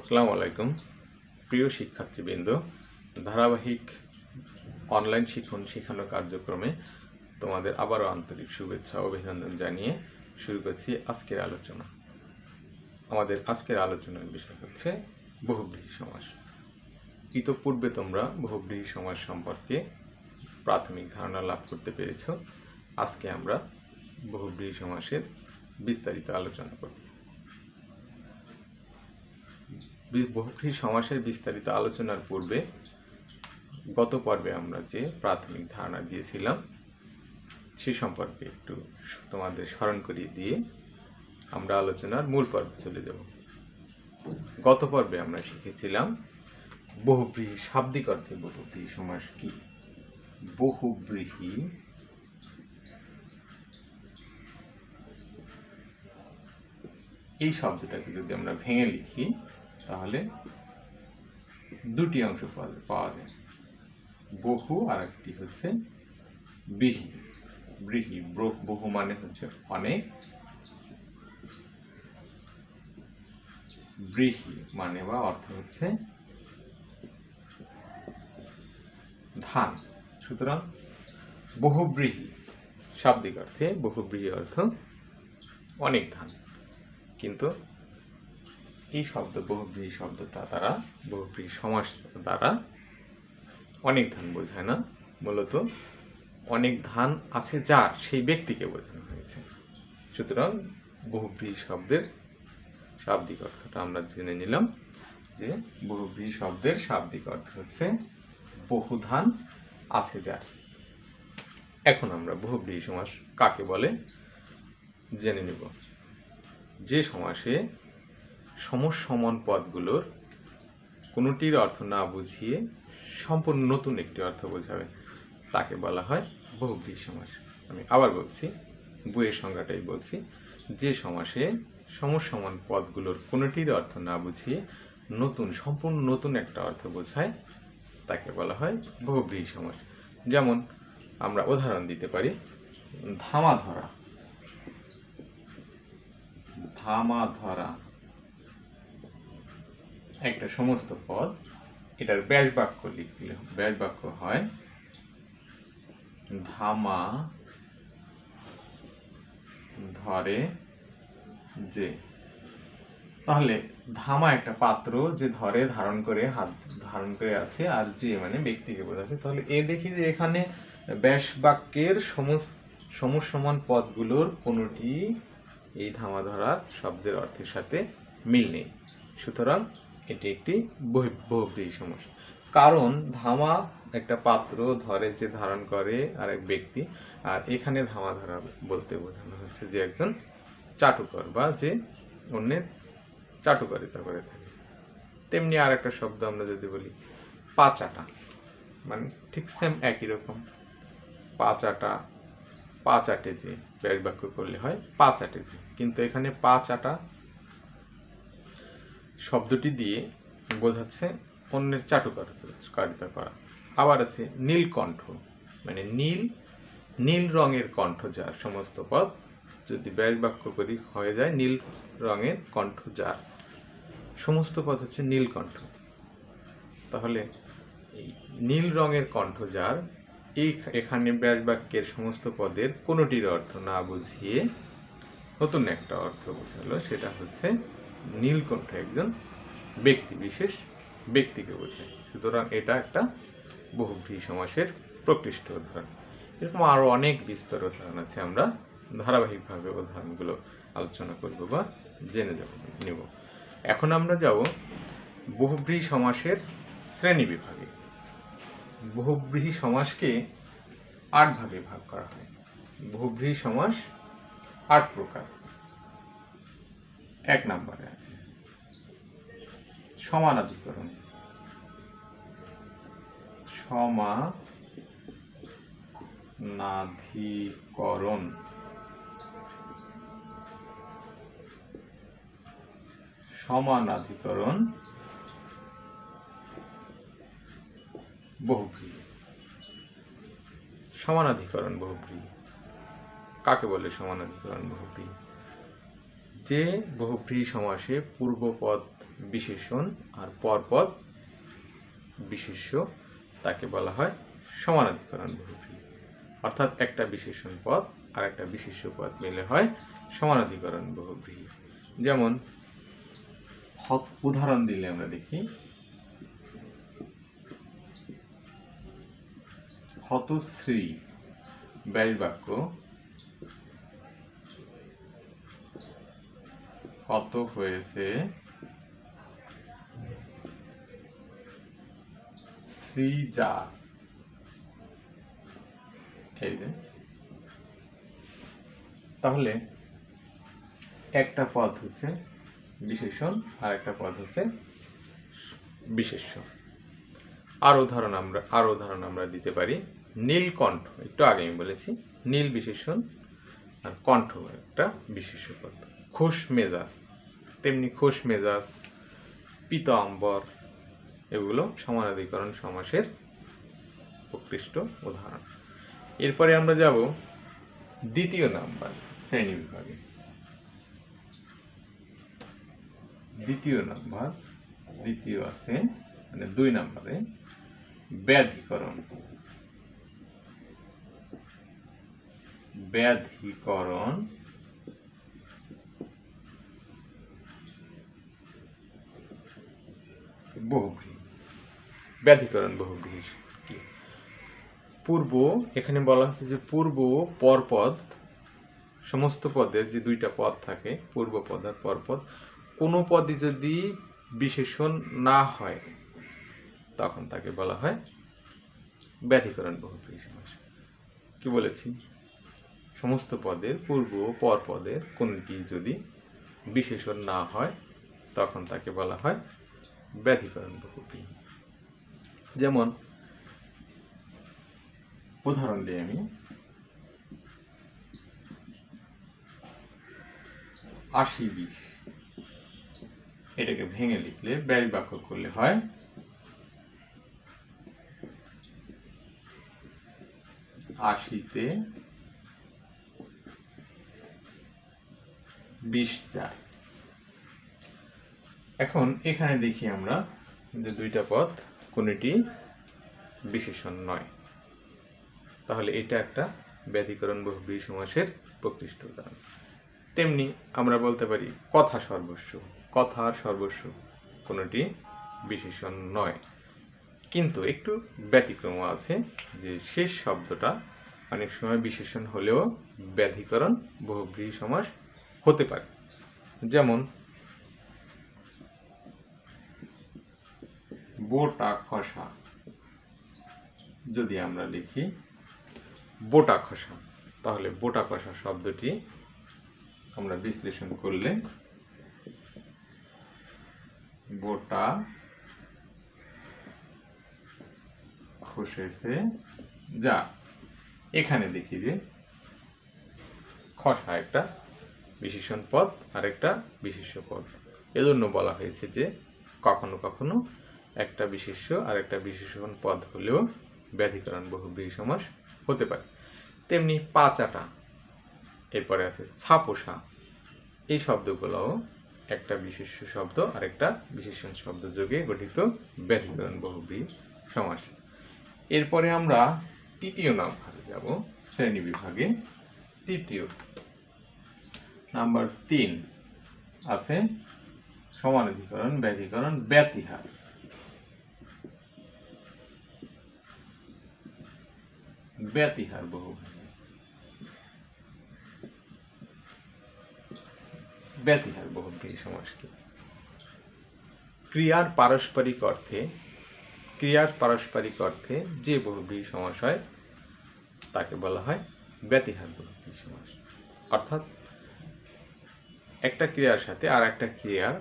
আসসালামু আলাইকুম প্রিয় শিক্ষার্থীবৃন্দ ধারাবাহিক অনলাইন শিখন শেখানো কার্যক্রমে তোমাদের আবারও আন্তরিক শুভেচ্ছা অভিনন্দন জানিয়ে শুরু করছি আজকের আলোচনা আমাদের আজকের আলোচনার বিষয় হচ্ছে বহুব্রীহী সমাস ইতোপূর্বে তোমরা বহুব্রীহী সমাজ সম্পর্কে প্রাথমিক ধারণা লাভ করতে পেরেছ আজকে আমরা বহুব্রীহী সমাসের বিস্তারিত আলোচনা করব বহুভ্রী সমাসের বিস্তারিত আলোচনার পূর্বে গত পর্বে আমরা যে প্রাথমিক ধারণা দিয়েছিলাম সে সম্পর্কে একটু তোমাদের স্মরণ করিয়ে দিয়ে আমরা আলোচনার মূল পর্বে চলে যাব গত পর্বে আমরা শিখেছিলাম বহুব্রীহী শাব্দিক অর্থে বহুব্রীহী সমাস কি বহুব্রীহী এই শব্দটাকে যদি আমরা ভেঙে লিখি তাহলে দুটি অংশ পাওয়া যায় বহু আর একটি হচ্ছে বিহি বৃহি বহু মানে হচ্ছে অনেক বৃহি মানে বা অর্থ হচ্ছে ধান সুতরাং বহুব্রীহি শাব্দিক অর্থে বহুব্রীহি অর্থ অনেক ধান কিন্তু কি শব্দ বহুব্রীহি শব্দটা তারা বহুব্রীহি সমাস দ্বারা অনেক ধান বোঝায় না মূলত অনেক ধান আছে যার সেই ব্যক্তিকে বোঝানো হয়েছে সুতরাং বহুব্রীহি শব্দের শাব্দিক অর্থটা আমরা জেনে নিলাম যে বহুব্রীহি শব্দের শাব্দিক অর্থ হচ্ছে বহু ধান আছে যার এখন আমরা বহুব্রীহি সমাস কাকে বলে জেনে নেব যে সমাসে সমসমান পদগুলোর কোনোটির অর্থ না বুঝিয়ে সম্পূর্ণ নতুন একটি অর্থ বোঝাবে তাকে বলা হয় বহুব্রী সমাস আমি আবার বলছি বইয়ের সংজ্ঞাটাই বলছি যে সমাসে সমসমান পদগুলোর কোনোটির অর্থ না বুঝিয়ে নতুন সম্পূর্ণ নতুন একটা অর্থ বোঝায় তাকে বলা হয় বহুব্রী সমাস যেমন আমরা উদাহরণ দিতে পারি ধামা ধরা ধামা ধরা হ্যাঁ, একটা সমস্ত পদ এটার ব্যাস বাক্য লিখলে ব্যাস বাক্য হয় ধামা ধরে যে তাহলে ধামা একটা পাত্র যে ধরে ধারণ করে হাত ধারণ করে আছে আর যে মানে ব্যক্তিকে বোঝাচ্ছে তাহলে এ দেখি যে এখানে ব্যাস বাক্যের সমস্ত সমসমান পদগুলোর কোনোটি এই ধামা ধরার শব্দের অর্থের সাথে মিল নেই সুতরাং এটি একটি বহুব্রীহি সমস্যা কারণ ধামা একটা পাত্র ধরে যে ধারণ করে আরেক ব্যক্তি আর এখানে ধামা ধরা বলতে বোঝানো হচ্ছে যে একজন চাটুকর বা যে অন্যের চাটুকারিতা করে থাকে তেমনি আর একটা শব্দ আমরা যদি বলি পাচাটা মানে ঠিক সেম একই রকম পাচাটা পাঁচ আটে যে ব্যাগ বাক্য করলে হয় পাঁচ আটে যে কিন্তু এখানে পাঁচ আটা শব্দটি দিয়ে বোঝাচ্ছে অন্যের চাটুকারিতা করা আবার আছে নীলকণ্ঠ মানে নীল নীল রঙের কণ্ঠ যার সমস্ত পদ যদি ব্যয় বাক্য করি হয়ে যায় নীল রঙের কণ্ঠ যার সমস্ত পদ হচ্ছে নীলকণ্ঠ তাহলে এই নীল রঙের কণ্ঠ যার এই এখানে ব্যাস বাক্যের সমস্ত পদের কোনোটির অর্থ না বুঝিয়ে নতুন একটা অর্থ বোঝালো সেটা হচ্ছে নীলকণ্ঠ একজন ব্যক্তি বিশেষ ব্যক্তিকে বোঝায় সুতরাং এটা একটা বহুব্রী সমাসের প্রকৃষ্ট উদাহরণ এরকম আরও অনেক বিস্তর উদাহরণ আছে আমরা ধারাবাহিকভাবে উদাহরণগুলো আলোচনা করব বা জেনে যাব নেব এখন আমরা যাব বহুব্রী সমাসের শ্রেণী বিভাগে বহুব্রীহী সমাসকে আট ভাগে ভাগ করা হয় বহুব্রীহী সমাস আট প্রকার এক নম্বরে আছে সমানাধিকরণ সমানাধিকরণ সমানাধিকরণ বহুপ্রিয় সমানাধিকরণ বহুপ্রিয় কাকে বলে সমানাধিকরণ বহুপ্রিয় যে বহুব্রীহি সমাসে পূর্বপদ বিশেষণ আর পরপদ বিশেষ্য তাকে বলা হয় সমানাধিকরণ বহুব্রীহি অর্থাৎ একটা বিশেষণ পদ আর একটা বিশেষ্য পদ মিলে হয় সমানাধিকরণ বহুব্রীহি যেমন উদাহরণ দিলে আমরা দেখি হতশ্রী ব্যয় বাক্য কত হয়েছে সৃজা তাহলে একটা পদ হচ্ছে বিশেষণ আর একটা পদ হচ্ছে বিশেষ আর উদাহরণ আমরা আর উদাহরণ আমরা দিতে পারি নীলকণ্ঠ একটু আগে আমি বলেছি নীল বিশেষণ আর কণ্ঠ একটা বিশেষ পদ্ধতি খোশ মেজাজ তেমনি খোশ মেজাজ পিতাম্বর এগুলো সমানাধিকরণ সমাসের উৎকৃষ্ট উদাহরণ এরপরে আমরা যাব দ্বিতীয় নাম্বার শ্রেণী বিভাগে দ্বিতীয় নাম্বার দ্বিতীয় আছে মানে দুই নাম্বারে ব্যাধিকরণ ব্যাধিকরণ বহুব্রীহি ব্যাধিকরণ বহুব্রীহি কি পূর্ব এখানে বলা হচ্ছে যে পূর্ব পরপদ সমস্ত পদের যে দুইটা পদ থাকে পূর্ব পদ আর পরপদ কোনো পদে যদি বিশেষণ না হয় তখন তাকে বলা হয় ব্যাধিকরণ বহুব্রীহি সমাস কি বলেছি সমস্ত পদের পূর্ব পর পদের কোনটি যদি বিশেষণ না হয় তখন তাকে বলা হয় ব্যতিকরণ প্রকৃতি যেমন উদাহরণ দিই আমি আশি বিশ এটাকে ভেঙে লিখলে ব্যয় বাক্য করলে হয় আশিতে বিশ চার এখন এখানে দেখি আমরা যে দুইটা পদ কোনটি বিশেষণ নয় তাহলে এটা একটা ব্যতিকরণ বহুব্রী সমাসের প্রকৃষ্ট উদাহরণ তেমনি আমরা বলতে পারি কথা সর্বস্ব কথার সর্বস্ব কোনোটি বিশেষণ নয় কিন্তু একটু ব্যতিক্রম আছে যে শেষ শব্দটা অনেক সময় বিশেষণ হলেও ব্যাধিকরণ বহুব্রীহী সমাস হতে পারে যেমন বোটা খসা যদি আমরা লিখি বোটা খসা তাহলে বোটা খসা শব্দটি আমরা বিশ্লেষণ করলে বোটা খসেছে যা এখানে দেখি যে খসা একটা বিশেষণ পদ আর একটা বিশেষ পদ এজন্য বলা হয়েছে যে কখনো কখনো একটা বিশেষ্য আর একটা বিশেষণ পদ হলেও ব্যাধিকরণ বহুব্রীহি সমাস হতে পারে তেমনি পাচাটা এরপরে আছে ছাপোষা এই শব্দগুলোও একটা বিশেষ্য শব্দ আর একটা বিশেষণ শব্দ যোগে গঠিত ব্যাধিকরণ বহুব্রী সমাস এরপরে আমরা তৃতীয় নামভাগে যাব শ্রেণী বিভাগে তৃতীয় নাম্বার তিন আছে সমানাধিকরণ ব্যাধিকরণ ব্যতিহার ব্যতিহার বহু ব্যতিহার বহুব্রীহী সমাসটি ক্রিয়ার পারস্পরিক অর্থে ক্রিয়ার পারস্পরিক অর্থে যে বহুব্রীহী সমাস হয় তাকে বলা হয় ব্যতিহার বহুব্রীহী সমাস অর্থাৎ একটা ক্রিয়ার সাথে আর একটা ক্রিয়ার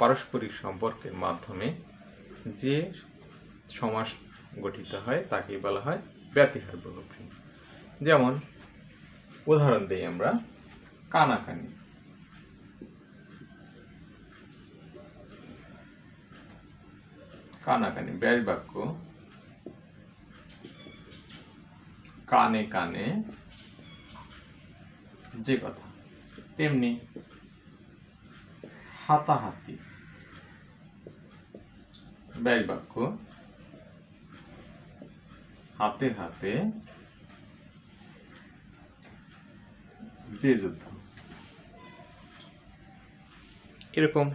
পারস্পরিক সম্পর্কের মাধ্যমে যে সমাস গঠিত হয় তাকেই বলা হয় ব্যতিহার প্রলোভন যেমন উদাহরণ দিই আমরা কানাকানি কানাকানি ব্যয় বাক্য কানে কানে যে কথা তেমনি হাতাহাতি ব্যয় বাক্য হাতে হাতে যে যুদ্ধ এরকম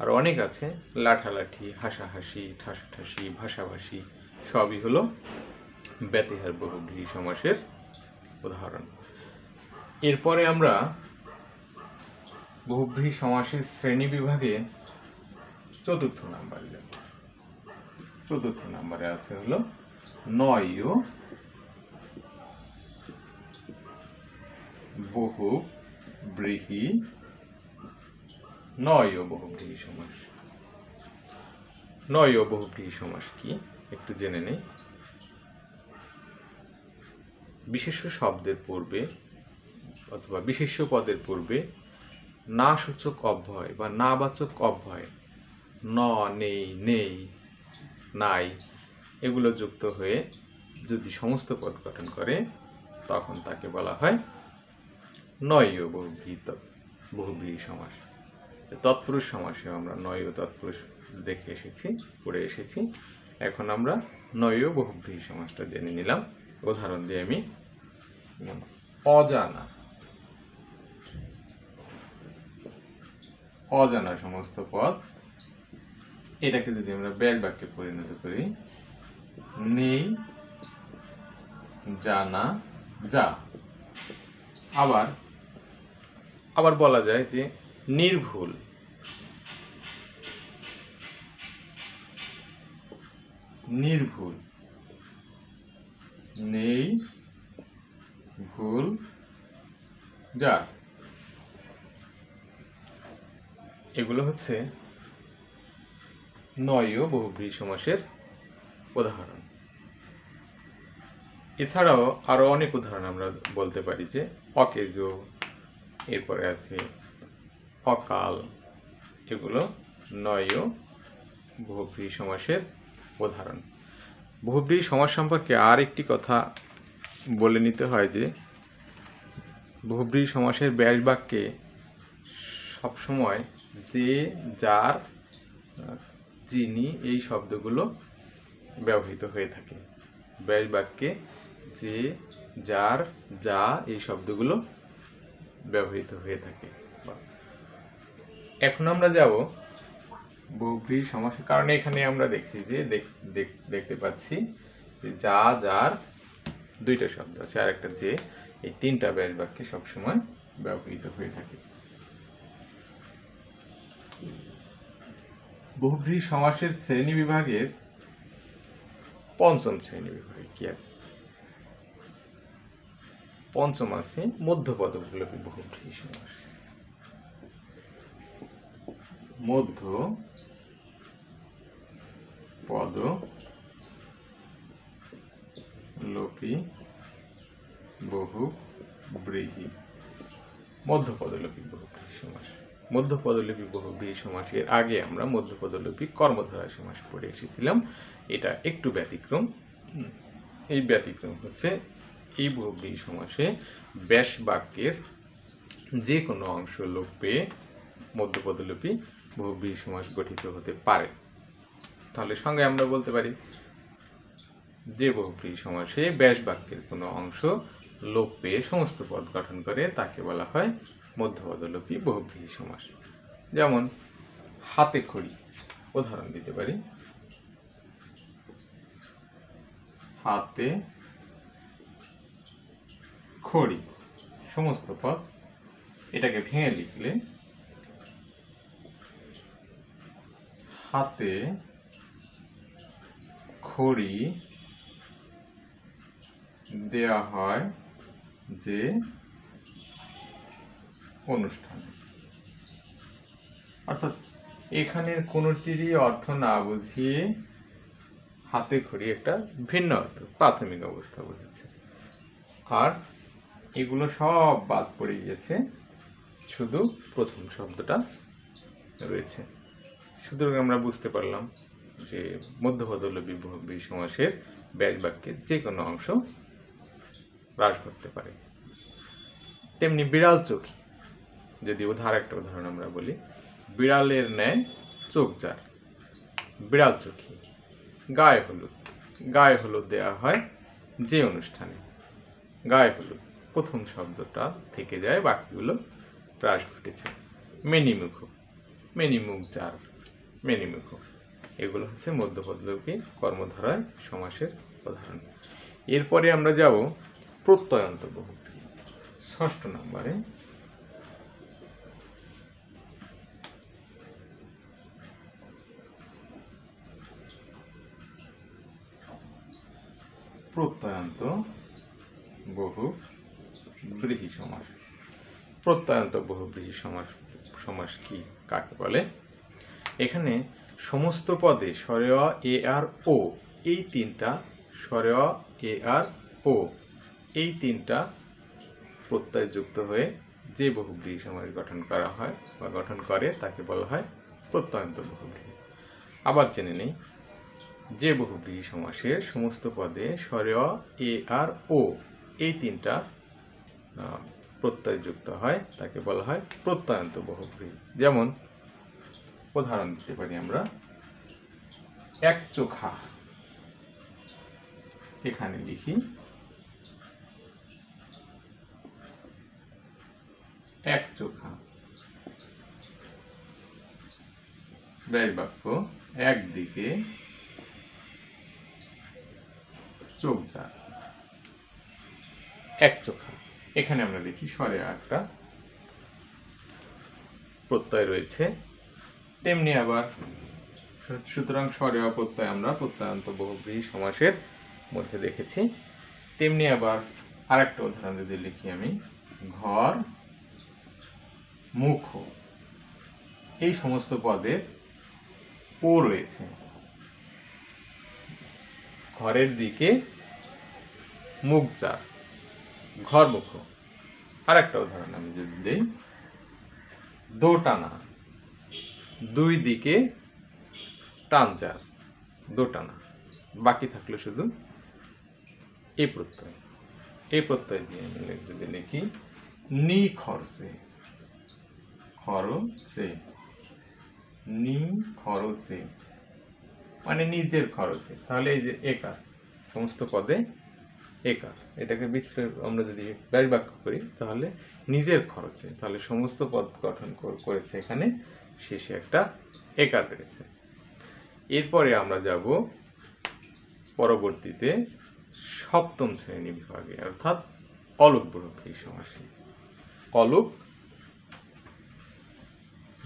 আর অনেক আছে লাঠালাঠি হাসাহাসি ঠাসাঠাসি ভাষাভাষি সবই হলো ব্যতিহার বহুগ্রী সমাসের উদাহরণ এরপরে আমরা বহুব্রী সমাসের শ্রেণী বিভাগে চতুর্থ নাম্বারে যাব চতুর্থ নাম্বারে আছে হলো noio বহু ব্রীহি নয় বহুব্রীহি সমাস নয় বহুব্রীহি সমাস কি একটু জেনে নেই বিশেষ শব্দের পূর্বে অথবা বিশেষ্য পদের পূর্বে না সূচক অভয় বা নাবাচক অভয় ন নেই নেই নাই এগুলো যুক্ত হয়ে যদি সমস্ত পদ গঠন করে তখন তাকে বলা হয় নয় বহুভৃত বহুব্রীহী সমাস তৎপুরুষ সমাসে আমরা নয় তৎপুরুষ দেখে এসেছি পড়ে এসেছি এখন আমরা নয় বহুব্রীহী সমাসটা জেনে নিলাম উদাহরণ দিয়ে আমি অজানা অজানা সমস্ত পথ এটাকে যদি আমরা ব্যাগ বাক্যে পরিণত করি নেই জানা যা আবার আবার বলা যায় যে নির্ভুল নির্ভুল নেই ভুল যা এগুলো হচ্ছে নয় বহুব্রী সমাসের উদাহরণ এছাড়াও আরও অনেক উদাহরণ আমরা বলতে পারি যে অকেজো এরপরে আছে অকাল এগুলো নয় ভূব্রী সমাসের উদাহরণ ভূব্রী সমাজ সম্পর্কে আর একটি কথা বলে নিতে হয় যে ভূব্রী সমাসের ব্যাস বাক্যে সবসময় যে যার যিনি এই শব্দগুলো ব্যবহৃত হয়ে থাকে ব্যয় বাক্যে যে যার যা এই শব্দগুলো ব্যবহৃত হয়ে থাকে এখন আমরা যাব বহুব্রী সমাসের কারণে এখানে আমরা দেখছি যে দেখতে পাচ্ছি যে যা যার দুইটা শব্দ আছে আর একটা যে এই তিনটা ব্যয় বাক্যে সবসময় ব্যবহৃত হয়ে থাকে বহুব্রী সমাসের শ্রেণী বিভাগের পঞ্চম শ্রেণী বিভাগে কি আছে পঞ্চম আছে মধ্যপদ উপলব্ধি বহুব্রীহি সমাস মধ্য পদ লোপি বহুব্রীহি লোপী বহুব্রীহি সমাস মধ্যপদলিপি বহুব্রীহি সমাসের আগে আমরা মধ্যপদলিপি কর্মধারা সমাস পড়ে এসেছিলাম এটা একটু ব্যতিক্রম এই ব্যতিক্রম হচ্ছে এই বহুব্রীহি সমাসে ব্যাস বাক্যের যে কোনো অংশ লোপ পেয়ে মধ্যপদলিপি বহুব্রীহি সমাস গঠিত হতে পারে তাহলে সঙ্গে আমরা বলতে পারি যে বহুব্রীহি সমাসে ব্যাস বাক্যের কোনো অংশ লোপ পেয়ে সমস্ত পদ গঠন করে তাকে বলা হয় মধ্যবদলপী বহুব্রীহী সমাস যেমন হাতে খড়ি উদাহরণ দিতে পারি হাতে খড়ি সমস্ত পদ এটাকে ভেঙে লিখলে হাতে খড়ি দেয়া হয় যে অনুষ্ঠানে অর্থাৎ এখানের কোনোটিরই অর্থ না বুঝিয়ে হাতে খড়ি একটা ভিন্ন অর্থ প্রাথমিক অবস্থা বুঝেছে আর এগুলো সব বাদ পড়ে গিয়েছে শুধু প্রথম শব্দটা রয়েছে সুতরাং আমরা বুঝতে পারলাম যে মধ্যবদল বিভবী সমাসের ব্যাস বাক্যের যে কোনো অংশ হ্রাস করতে পারে তেমনি বিড়াল চোখী যদি উদাহরণ একটা উদাহরণ আমরা বলি বিড়ালের ন্যায় চোখ যার বিড়াল চোখি গায়ে হলুদ গায়ে হলুদ দেওয়া হয় যে অনুষ্ঠানে গায়ে হলুদ প্রথম শব্দটা থেকে যায় বাকিগুলো প্রাস ঘটেছে মেনিমুখ মেনিমুখ যার মেনিমুখ এগুলো হচ্ছে মধ্যপদলোপী কর্মধারায় সমাসের উদাহরণ এরপরে আমরা যাব প্রত্যয়ন্ত বহু ষষ্ঠ নম্বরে প্রত্যয়ন্ত বহু ব্রীহি সমাস প্রত্যয়ন্ত বহু ব্রীহি সমাস সমাস কি কাকে বলে এখানে সমস্ত পদে সরেয়া এ আর ও এই তিনটা সরেয়া এ আর ও এই তিনটা প্রত্যয় যুক্ত হয়ে যে বহুব্রীহি সমাস গঠন করা হয় বা গঠন করে তাকে বলা হয় প্রত্যয়ন্ত বহুব্রীহি আবার জেনে নেই যে বহুব্রীহি সমাসের সমস্ত পদে স্বরেয় এ আর ও এই তিনটা প্রত্যয় যুক্ত হয় তাকে বলা হয় প্রত্যয়ন্ত বহুব্রীহি যেমন উদাহরণ দিতে পারি আমরা এক চোখা এখানে লিখি এক চোখা ব্যয় বাক্য একদিকে চোখ যা এক চোখা এখানে আমরা দেখি স্বরে একটা প্রত্যয় রয়েছে তেমনি আবার সুতরাং স্বরে অপ্রত্যয় আমরা প্রত্যয়ান্ত বহুব্রীহী সমাসের মধ্যে দেখেছি তেমনি আবার আরেকটা উদাহরণ যদি লিখি আমি ঘর মুখ এই সমস্ত পদের ও রয়েছে ঘরের দিকে মুখ চা ঘর ঘরমুখ আর একটা উদাহরণ আমি যদি দিই দোটানা দুই দিকে টান চার যার টানা বাকি থাকলো শুধু এ প্রত্যয় এ প্রত্যয় দিয়ে আমি যদি লিখি নি খরচে খরচে নি খরচে মানে নিজের খরচে তাহলে এই যে একার সমস্ত পদে একার এটাকে বিস্তৃত আমরা যদি ব্যয় বাক্য করি তাহলে নিজের খরচে তাহলে সমস্ত পদ গঠন করেছে এখানে শেষে একটা একার পেরেছে এরপরে আমরা যাব পরবর্তীতে সপ্তম শ্রেণী বিভাগে অর্থাৎ অলোক বহুপ্রিয় সমাসে অলোক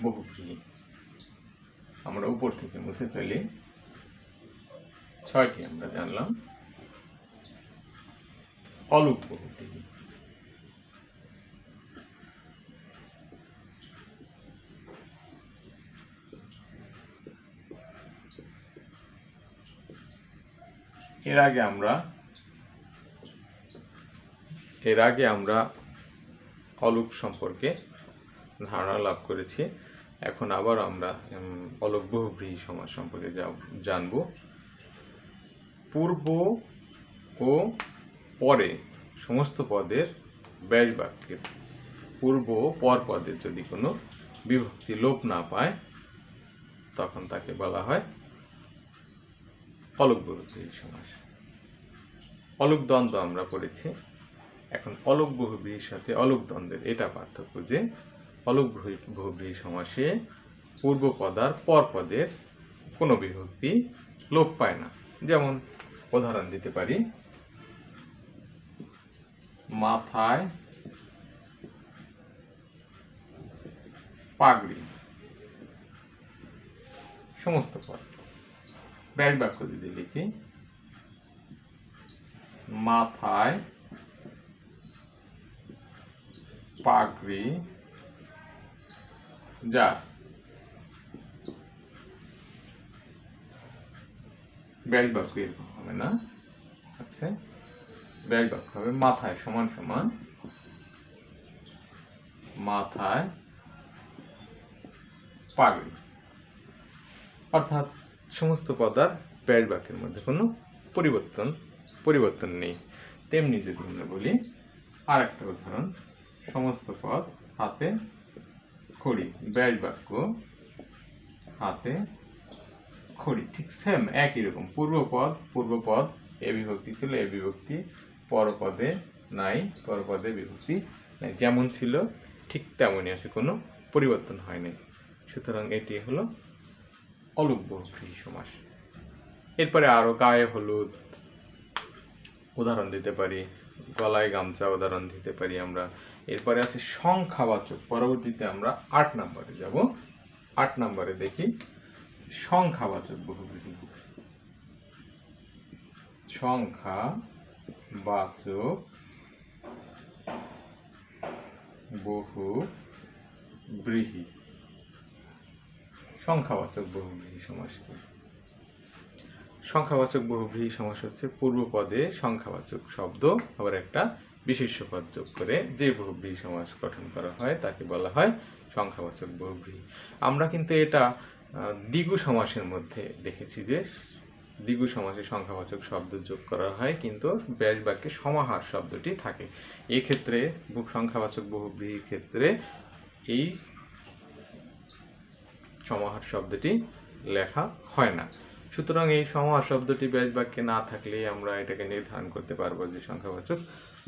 বহুপ্রিয় আমরা উপর থেকে মুছে ফেলি ছয়টি আমরা জানলাম অলুক বহুটি এর আগে আমরা এর আগে আমরা অলুপ সম্পর্কে ধারণা লাভ করেছি এখন আবার আমরা অলুপ বহুব্রীহী সমাজ সম্পর্কে জানবো পূর্ব ও পরে সমস্ত পদের ব্যাস বাক্যের পূর্ব ও পর পদের যদি কোনো বিভক্তি লোপ না পায় তখন তাকে বলা হয় অলকবহুবী সমাস অলক দ্বন্দ্ব আমরা পড়েছি এখন অলকবহুবীর সাথে অলক দ্বন্দ্বের এটা পার্থক্য যে অলকবহুবী সমাসে পদার পর পরপদের কোনো বিভক্তি লোপ পায় না যেমন উদাহরণ দিতে পারি মাথায় পাগড়ি সমস্ত পদ ব্যাট বাক্য দিদি লিখি মাথায় পাগড়ি যা ব্যাট বাক্য এরকম হবে না আচ্ছা ব্যাক ডক হবে মাথায় সমান সমান মাথায় পাগড়ি অর্থাৎ সমস্ত পদার ব্যাট বাক্যের মধ্যে কোনো পরিবর্তন পরিবর্তন নেই তেমনি যদি আমরা বলি আর একটা উদাহরণ সমস্ত পদ হাতে খড়ি ব্যাট বাক্য হাতে খড়ি ঠিক সেম একই রকম পূর্বপদ পূর্বপদ এ বিভক্তি ছিল এ বিভক্তি পরপদে নাই পরপদে বিভক্তি নাই যেমন ছিল ঠিক তেমনই আছে কোনো পরিবর্তন হয় নাই সুতরাং এটি হলো অলুক বহুব্রীহি সমাস এরপরে আরও গায়ে হলুদ উদাহরণ দিতে পারি গলায় গামছা উদাহরণ দিতে পারি আমরা এরপরে আছে সংখ্যাবাচক পরবর্তীতে আমরা আট নম্বরে যাব আট নম্বরে দেখি সংখ্যাবাচক বহুব্রীহি সংখ্যা বাচক বহু বৃহী সংখ্যাবাচক বহুব্রীহি সমাসকে সংখ্যাবাচক বহুব্রীহি সমাস হচ্ছে পূর্ব পদে সংখ্যাবাচক শব্দ আবার একটা বিশেষ পদ যোগ করে যে বহুব্রীহি সমাস গঠন করা হয় তাকে বলা হয় সংখ্যাবাচক বহুব্রীহি আমরা কিন্তু এটা দ্বিগু সমাসের মধ্যে দেখেছি যে দ্বিগু সমাসে সংখ্যাবাচক শব্দ যোগ করা হয় কিন্তু ব্যাস বাক্যে সমাহার শব্দটি থাকে এক্ষেত্রে সংখ্যাবাচক বহুব্রীহির ক্ষেত্রে এই সমাহার শব্দটি লেখা হয় না সুতরাং এই সমাহার শব্দটি ব্যাস বাক্যে না থাকলে আমরা এটাকে নির্ধারণ করতে পারবো যে সংখ্যাবাচক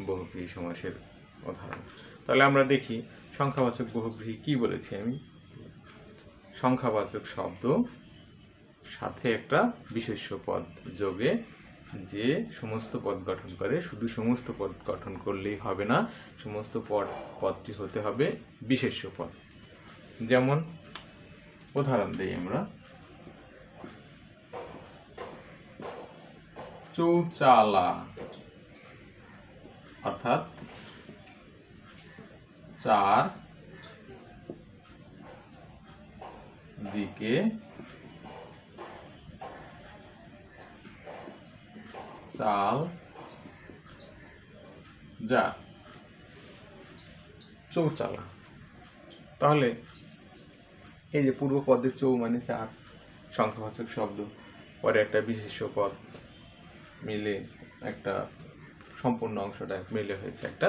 বহুব্রীহি সমাসের উদাহরণ তাহলে আমরা দেখি সংখ্যাবাচক বহুব্রীহি কি বলেছি আমি সংখ্যাবাচক শব্দ সাথে একটা বিশেষ্য পদ যোগে যে সমস্ত পদ গঠন করে শুধু সমস্ত পদ গঠন করলেই হবে না সমস্ত পদ পদটি হতে হবে বিশেষ্য পদ যেমন উদাহরণ দিই আমরা চৌচালা অর্থাৎ চার দিকে চাল যা চৌচালা তাহলে এই যে পূর্ব পদে চৌ মানে চার সংখ্যাবাচক শব্দ পরে একটা বিশেষ পদ মিলে একটা সম্পূর্ণ অংশটা মিলে হয়েছে একটা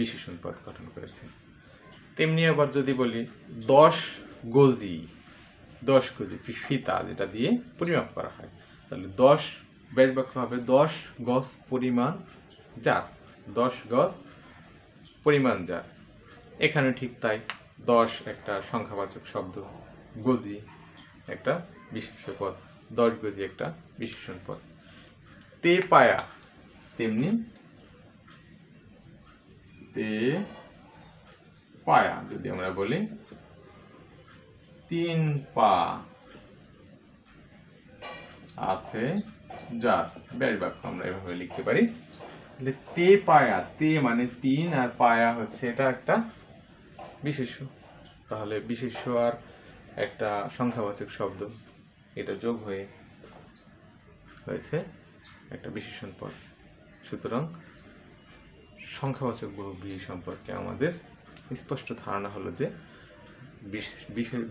বিশেষণ পদ গঠন করেছে তেমনি আবার যদি বলি দশ গজি দশ গজি ফিতা যেটা দিয়ে পরিমাপ করা হয় তাহলে দশ ব্যাস বাক্য হবে দশ গজ পরিমাণ যার দশ গজ পরিমাণ যার এখানে ঠিক তাই দশ একটা সংখ্যাবাচক শব্দ গজি একটা বিশেষ পদ দশ গজি একটা বিশেষণ পদ তে পায়া তেমনি তে পায়া যদি আমরা বলি তিন পা আছে যার ব্যাস বাক্য আমরা এভাবে লিখতে পারি তে পায়া তে মানে তিন আর পায়া হচ্ছে এটা একটা বিশেষ তাহলে বিশেষ আর একটা সংখ্যাবাচক শব্দ এটা যোগ হয়ে হয়েছে একটা বিশেষণ পদ সুতরাং সংখ্যাবাচক বহুব্রীহি সম্পর্কে আমাদের স্পষ্ট ধারণা হলো যে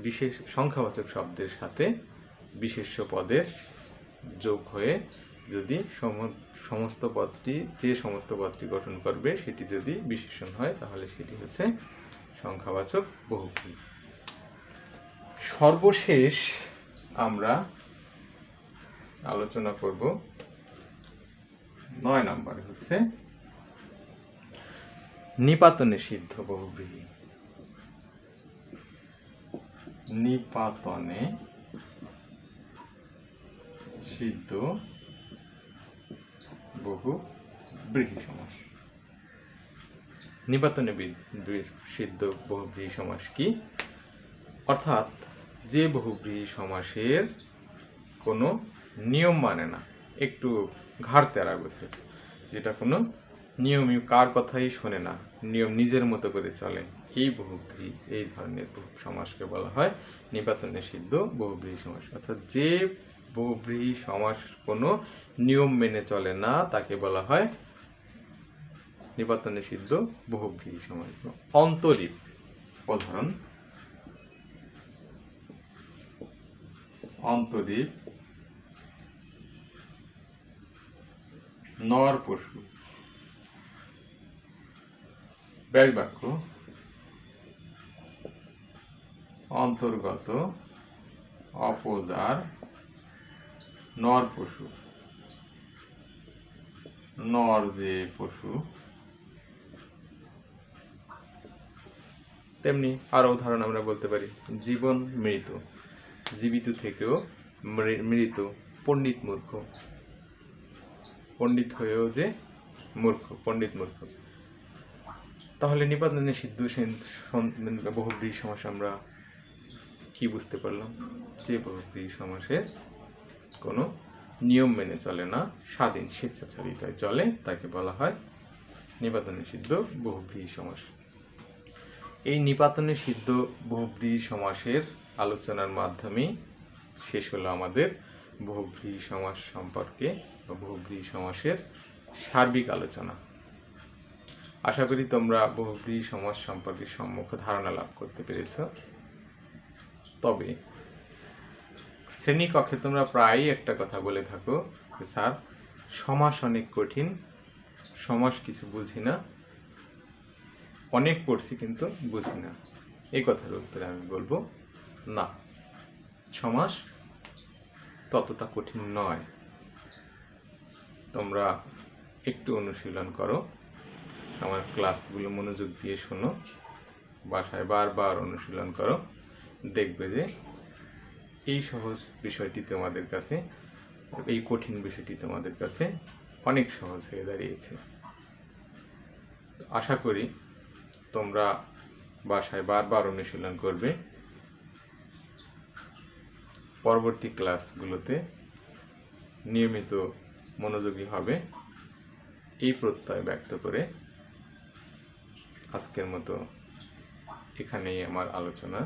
বিশেষ সংখ্যাবাচক শব্দের সাথে বিশেষ পদের যোগ হয়ে যদি সমস্ত পদটি যে সমস্ত পদটি গঠন করবে সেটি যদি বিশেষণ হয় তাহলে সেটি হচ্ছে সংখ্যাবাচক বহুপদী সর্বশেষ আমরা আলোচনা করব নয় নম্বরে হচ্ছে নিপাতনে সিদ্ধ বহুব্রীহী নিপাতনে সিদ্ধ বহু বৃহি সমাস নিপাতনে সিদ্ধ বৃহি সমাস কি অর্থাৎ যে বহু বৃহি সমাসের কোনো নিয়ম মানে না একটু তেরা গেছে যেটা কোনো নিয়মই কার কথাই শোনে না নিয়ম নিজের মতো করে চলে এই বহুব্রী এই ধরনের সমাসকে বলা হয় নিপাতন নিষিদ্ধ বহুব্রীহি সমাস অর্থাৎ যে বহুব্রীহি সমাস কোনো নিয়ম মেনে চলে না তাকে বলা হয় নিপাতন নিষিদ্ধ বহুব্রীহি সমাস অন্তরীপ উদাহরণ অন্তরীপ নর পশু ব্যয় বাক্য অন্তর্গত অপজার নর পশু নর যে পশু তেমনি আরও উদাহরণ আমরা বলতে পারি জীবন মৃত জীবিত থেকেও মৃত পণ্ডিত মূর্খ পণ্ডিত হয়েও যে মূর্খ পণ্ডিত মূর্খ তাহলে নিপাত নিষিদ্ধ বহু সমাস আমরা কি বুঝতে পারলাম যে প্রহস্তি সমাসের কোনো নিয়ম মেনে চলে না স্বাধীন স্বেচ্ছাচারিতায় চলে তাকে বলা হয় নিপাতনে সিদ্ধ বহুব্রীহি সমাস এই নিপাতনের সিদ্ধ বহুব্রীহি সমাসের আলোচনার মাধ্যমে শেষ হলো আমাদের বহুব্রীহি সমাস সম্পর্কে বা সমাসের সার্বিক আলোচনা আশা করি তোমরা বহুব্রীহি সমাজ সম্পর্কে সম্মুখ ধারণা লাভ করতে পেরেছ তবে শ্রেণীকক্ষে তোমরা প্রায়ই একটা কথা বলে থাকো যে স্যার সমাস অনেক কঠিন সমাস কিছু বুঝি না অনেক পড়ছি কিন্তু বুঝি না এই কথার উত্তরে আমি বলবো না সমাস ততটা কঠিন নয় তোমরা একটু অনুশীলন করো আমার ক্লাসগুলো মনোযোগ দিয়ে শোনো বাসায় বারবার অনুশীলন করো দেখবে যে এই সহজ বিষয়টি তোমাদের কাছে এই কঠিন বিষয়টি তোমাদের কাছে অনেক সহজ হয়ে দাঁড়িয়েছে আশা করি তোমরা বাসায় বারবার অনুশীলন করবে পরবর্তী ক্লাসগুলোতে নিয়মিত মনোযোগী হবে এই প্রত্যয় ব্যক্ত করে আজকের মতো এখানেই আমার আলোচনা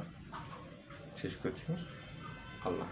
শেষ করছি আল্লাহ